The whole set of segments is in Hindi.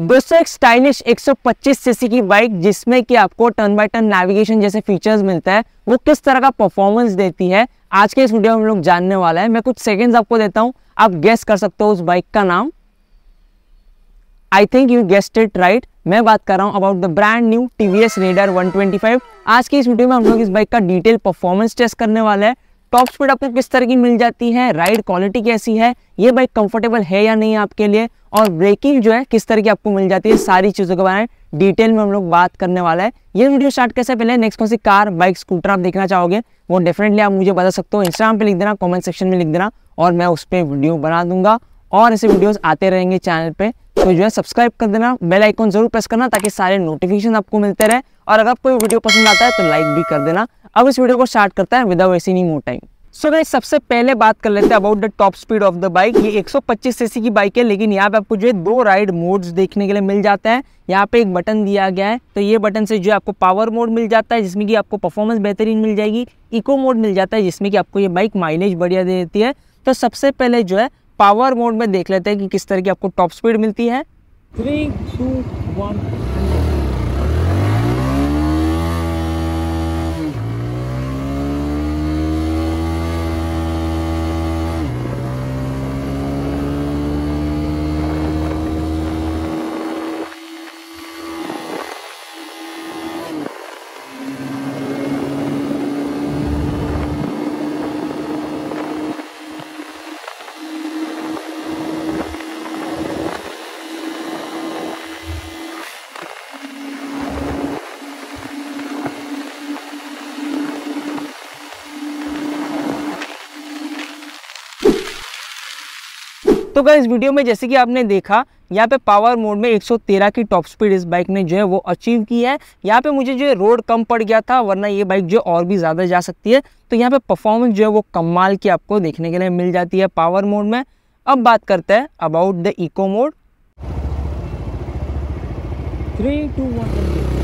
दोस्तों एक स्टाइलिश 125 सीसी की बाइक जिसमें कि आपको टर्न बाय टर्न नेविगेशन जैसे फीचर्स मिलता है वो किस तरह का परफॉर्मेंस देती है आज के इस वीडियो में हम लोग जानने वाला है मैं कुछ सेकेंड्स आपको देता हूं आप गेस कर सकते हो उस बाइक का नाम I think you guessed it right मैं बात कर रहा हूँ about the brand new TVS V one Raider five आज की इस वीडियो में हम लोग इस बाइक का डिटेल परफॉर्मेंस टेस्ट करने वाला है टॉप स्पीड आपको किस तरह की मिल जाती है राइड क्वालिटी कैसी है ये बाइक कंफर्टेबल है या नहीं आपके लिए और ब्रेकिंग जो है किस तरह की आपको मिल जाती है सारी चीज़ों के बारे में डिटेल में हम लोग बात करने वाला है ये वीडियो स्टार्ट कैसे पहले नेक्स्ट कौन सी कार बाइक स्कूटर आप देखना चाहोगे वो डेफिनेटली आप मुझे बता सकते हो इंस्टाग्राम पे लिख देना कॉमेंट सेक्शन में लिख देना और मैं उस पर वीडियो बना दूंगा और ऐसे वीडियोस आते रहेंगे चैनल पे तो जो है सब्सक्राइब कर देना बेल आइकॉन जरूर प्रेस करना ताकि सारे नोटिफिकेशन आपको मिलते रहे और अगर आपको वीडियो पसंद आता है तो लाइक भी कर देना अब इस वीडियो को स्टार्ट करता है विदाउट एसी नहीं मोर टाइम सो गाइस सबसे पहले बात कर लेते हैं about the top speed of the bike ये 125 सीसी की बाइक है लेकिन यहाँ पे आपको जो है दो राइड मोड्स देखने के लिए मिल जाते हैं यहाँ पे एक बटन दिया गया है तो ये बटन से जो है आपको पावर मोड मिल जाता है जिसमें कि आपको परफॉर्मेंस बेहतरीन मिल जाएगी इको मोड मिल जाता है जिसमें कि आपको ये बाइक माइलेज बढ़िया दे देती है तो सबसे पहले जो है पावर मोड में देख लेते हैं कि किस तरह की आपको टॉप स्पीड मिलती है थ्री टू वन तो क्या इस वीडियो में जैसे कि आपने देखा यहाँ पे पावर मोड में 113 की टॉप स्पीड इस बाइक ने जो है वो अचीव की है यहाँ पे मुझे जो है रोड कम पड़ गया था वरना ये बाइक जो और भी ज़्यादा जा सकती है तो यहाँ पे परफॉर्मेंस जो है वो कमाल की आपको देखने के लिए मिल जाती है पावर मोड में अब बात करते हैं about the eco mode three two one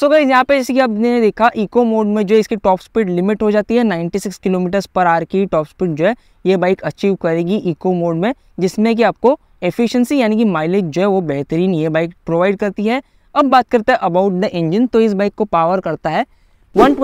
so so यहाँ पे जैसे कि आपने देखा इको मोड में जो इसकी टॉप स्पीड लिमिट हो जाती है 96 किलोमीटर पर आर की टॉप स्पीड जो है ये बाइक अचीव करेगी इको मोड में जिसमें कि आपको एफिशिएंसी यानी कि माइलेज जो है वो बेहतरीन ये बाइक प्रोवाइड करती है अब बात करते हैं अबाउट द इंजन तो इस बाइक को पावर करता है वन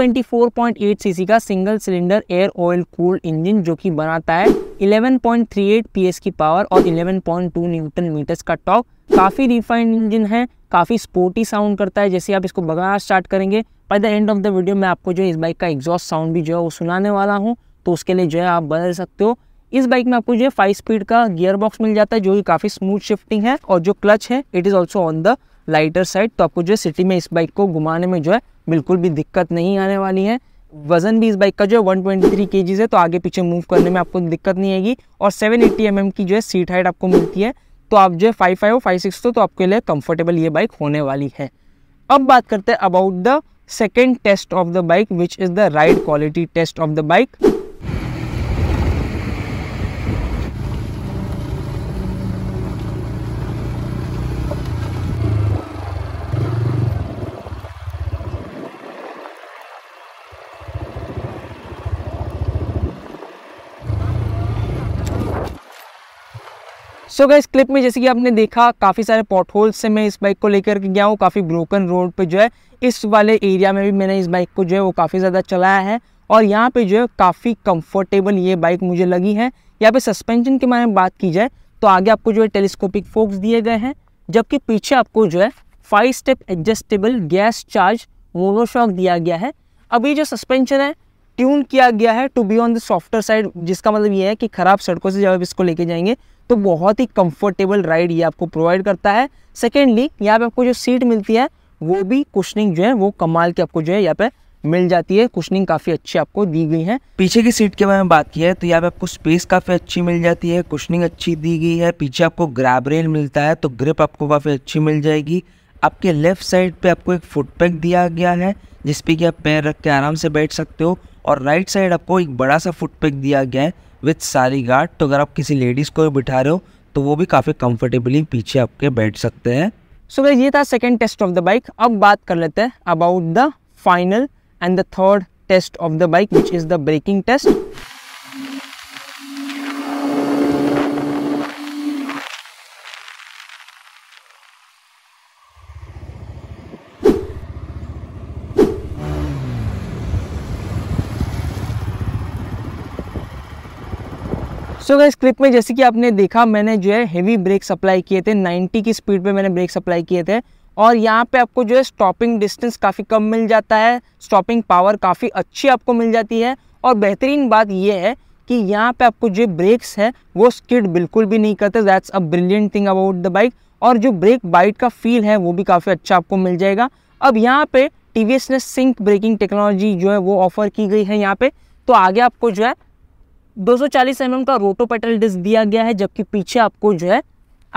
सीसी का single cylinder air oil cool engine जो कि बनाता है 11.38 पॉइंट की पावर और 11.2 न्यूटन मीटर्स का टॉप काफ़ी रिफाइंड इंजन है काफ़ी स्पोर्टी साउंड करता है जैसे आप इसको बगाना स्टार्ट करेंगे by the end of the video मैं आपको जो इस बाइक का एग्जॉस्ट साउंड भी जो है वो सुनाने वाला हूँ तो उसके लिए जो है आप बदल सकते हो इस बाइक में आपको जो है फाइव स्पीड का गियर बॉक्स मिल जाता है जो कि काफ़ी स्मूथ शिफ्टिंग है और जो क्लच है it is also on the lighter side तो आपको जो है सिटी में इस बाइक को घुमाने में जो है बिल्कुल भी दिक्कत नहीं आने वाली है वजन भी इस बाइक का जो है 123 ट्वेंटी है तो आगे पीछे मूव करने में आपको दिक्कत नहीं आएगी और 780 एट्टी mm की जो है सीट हाइट आपको मिलती है तो आप जो है फाइव फाइव फाइव सिक्स तो, आपके लिए कंफर्टेबल ये बाइक होने वाली है अब बात करते हैं about the second test of the bike which is the ride quality test of the bike so guys इस क्लिप में जैसे कि आपने देखा काफ़ी सारे पॉट होल्स से मैं इस बाइक को लेकर के गया हूँ काफ़ी ब्रोकन रोड पे जो है इस वाले एरिया में भी मैंने इस बाइक को जो है वो काफ़ी ज़्यादा चलाया है और यहाँ पे जो है काफ़ी कंफर्टेबल ये बाइक मुझे लगी है यहाँ पे सस्पेंशन के बारे में बात की जाए तो आगे आपको जो है टेलीस्कोपिक फोक्स दिए गए हैं जबकि पीछे आपको जो है five step adjustable gas charge monoshock दिया गया है अब ये जो सस्पेंशन है ट्यून किया गया है to be on the softer side जिसका मतलब ये है कि ख़राब सड़कों से जब आप इसको लेके जाएंगे तो बहुत ही कंफर्टेबल राइड ये आपको प्रोवाइड करता है सेकेंडली यहाँ पे आपको जो सीट मिलती है वो भी कुशनिंग जो है वो कमाल की आपको जो है यहाँ पे मिल जाती है कुशनिंग काफ़ी अच्छी आपको दी गई है पीछे की सीट के बारे में बात की है तो यहाँ पे आपको स्पेस काफ़ी अच्छी मिल जाती है कुशनिंग अच्छी दी गई है पीछे आपको ग्रैब रेल मिलता है तो ग्रिप आपको काफ़ी अच्छी मिल जाएगी आपके लेफ्ट साइड पे आपको एक फुटपैक दिया गया है जिसपे कि आप पैर रख के आराम से बैठ सकते हो और राइट साइड आपको एक बड़ा सा फुटपैक दिया गया है विथ सारी गार्ड तो अगर आप किसी लेडीज़ को बिठा रहे हो तो वो भी काफ़ी कंफर्टेबली पीछे आपके बैठ सकते हैं सो so, ये था second test of the bike अब बात कर लेते हैं about the final and the third test of the bike which is the braking test so so इस क्लिप में जैसे कि आपने देखा मैंने जो है हेवी ब्रेक सप्लाई किए थे 90 की स्पीड पे मैंने ब्रेक सप्लाई किए थे और यहाँ पे आपको जो है स्टॉपिंग डिस्टेंस काफ़ी कम मिल जाता है स्टॉपिंग पावर काफ़ी अच्छी आपको मिल जाती है और बेहतरीन बात यह है कि यहाँ पे आपको जो ब्रेक्स है वो स्किड बिल्कुल भी नहीं करते that's a brilliant thing about the bike और जो ब्रेक बाइट का फील है वो भी काफ़ी अच्छा आपको मिल जाएगा अब यहाँ पे टी ने सिंक ब्रेकिंग टेक्नोलॉजी जो है वो ऑफर की गई है यहाँ पे तो आगे आपको जो है दो सौ mm का रोटो पेटल डिस्क दिया गया है जबकि पीछे आपको जो है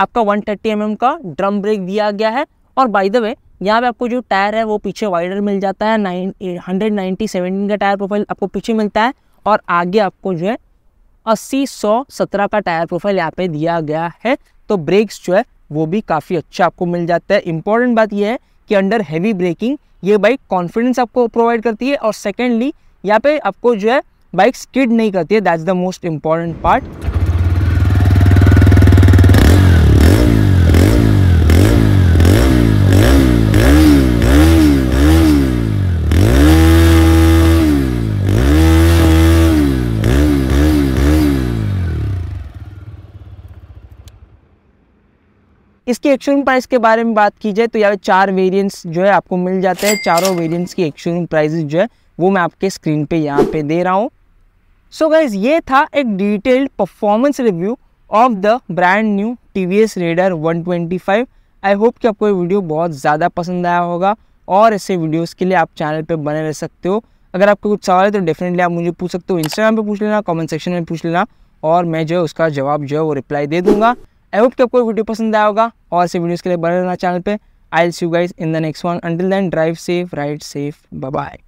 आपका 130 थर्टी mm का ड्रम ब्रेक दिया गया है और बाई द वे यहाँ पे आपको जो टायर है वो पीछे वाइडर मिल जाता है नाइन हंड्रेड नाइन्टी सेवेंटीन का टायर प्रोफाइल आपको पीछे मिलता है और आगे आपको जो है अस्सी सौ सत्रह का टायर प्रोफाइल यहाँ पे दिया गया है तो ब्रेक्स जो है वो भी काफ़ी अच्छा आपको मिल जाता है इंपॉर्टेंट बात यह है कि अंडर हैवी ब्रेकिंग ये बाइक कॉन्फिडेंस आपको प्रोवाइड करती है और सेकेंडली यहाँ पे आपको जो है बाइक स्किड नहीं करती है that's the most important part इसके एक्सट्रीम प्राइस के बारे में बात की जाए तो यहाँ पे चार वेरिएंट्स जो है आपको मिल जाते हैं चारों वेरिएंट्स की एक्सट्रीम प्राइसेस जो है वो मैं आपके स्क्रीन पे यहाँ पे दे रहा हूँ सो गाइज ये था एक detailed performance review of the brand new TVS Raider one twenty five I hope कि आपको ये वीडियो बहुत ज़्यादा पसंद आया होगा और ऐसे वीडियोस के लिए आप चैनल पे बने रह सकते हो अगर आपको कुछ सवाल है तो डेफिनेटली आप मुझे पूछ सकते हो इंस्टाग्राम पे पूछ लेना कमेंट सेक्शन में पूछ लेना और मैं जो है उसका जवाब जो है वो रिप्लाई दे दूंगा आई होप कि आपको वीडियो पसंद आया होगा और ऐसे वीडियोज़ के लिए बने रहना चैनल पर I see you guys in the next one until then drive safe ride safe bye